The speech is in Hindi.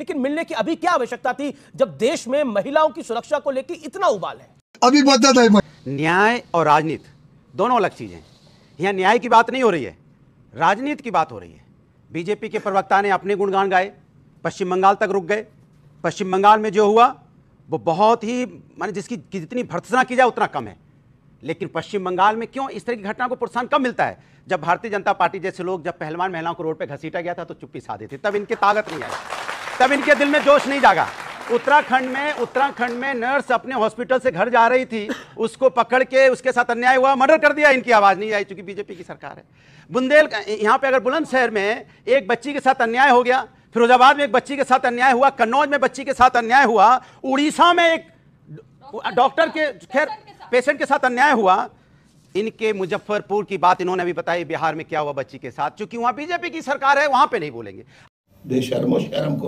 लेकिन मिलने की अभी क्या आवश्यकता थी जब देश में महिलाओं की सुरक्षा को लेकर इतना उबाल है अभी न्याय और राजनीति दोनों अलग चीजें यहाँ न्याय की बात नहीं हो रही है राजनीति की बात हो रही है बीजेपी के प्रवक्ता ने अपने गुणगान गाए पश्चिम बंगाल तक रुक गए पश्चिम बंगाल में जो हुआ वो बहुत ही माने जिसकी जितनी भर्त्सना की जाए उतना कम है लेकिन पश्चिम बंगाल में क्यों इस तरह की घटना को प्रोत्साहन कम मिलता है जब भारतीय जनता पार्टी जैसे लोग जब पहलवान महिलाओं को रोड पर घसीटा गया था तो चुप्पी साधे थे तब इनकी ताकत नहीं आई तब इनके दिल में जोश नहीं जागा उत्तराखंड में उत्तराखंड में नर्स अपने हॉस्पिटल से घर जा रही थी उसको पकड़ के उसके साथ अन्याय हुआ मर्डर कर दिया इनकी आवाज़ नहीं आई चूंकि बीजेपी की सरकार है बुंदेल यहाँ पे अगर बुलंदशहर में एक बच्ची के साथ अन्याय हो गया फिरोजाबाद में एक बच्ची के साथ अन्याय हुआ कन्नौज में बच्ची के साथ अन्याय हुआ उड़ीसा में एक डॉक्टर के खैर पेशेंट के साथ अन्याय हुआ इनके मुजफ्फरपुर की बात इन्होंने अभी बताई बिहार में क्या हुआ बच्ची के साथ चूंकि वहाँ बीजेपी की सरकार है वहाँ पे नहीं बोलेंगे शर्म